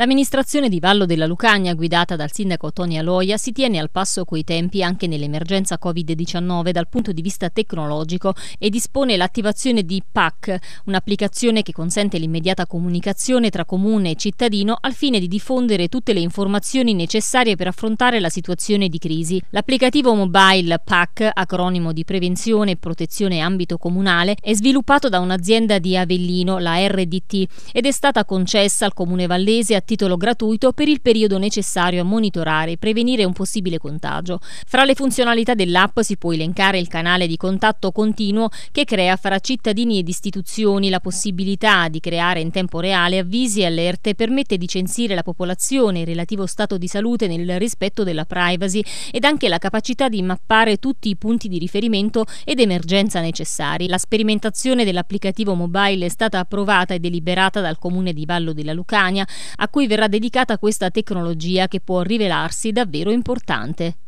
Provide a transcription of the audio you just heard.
L'amministrazione di Vallo della Lucagna, guidata dal sindaco Toni Aloia, si tiene al passo coi tempi anche nell'emergenza Covid-19 dal punto di vista tecnologico e dispone l'attivazione di PAC, un'applicazione che consente l'immediata comunicazione tra comune e cittadino al fine di diffondere tutte le informazioni necessarie per affrontare la situazione di crisi. L'applicativo mobile PAC, acronimo di Prevenzione e Protezione Ambito Comunale, è sviluppato da un'azienda di Avellino, la RDT, ed è stata concessa al comune vallese a titolo gratuito per il periodo necessario a monitorare e prevenire un possibile contagio. Fra le funzionalità dell'app si può elencare il canale di contatto continuo che crea fra cittadini ed istituzioni la possibilità di creare in tempo reale avvisi e allerte permette di censire la popolazione, e il relativo stato di salute nel rispetto della privacy ed anche la capacità di mappare tutti i punti di riferimento ed emergenza necessari. La sperimentazione dell'applicativo mobile è stata approvata e deliberata dal comune di Vallo della Lucania, a cui cui verrà dedicata questa tecnologia che può rivelarsi davvero importante.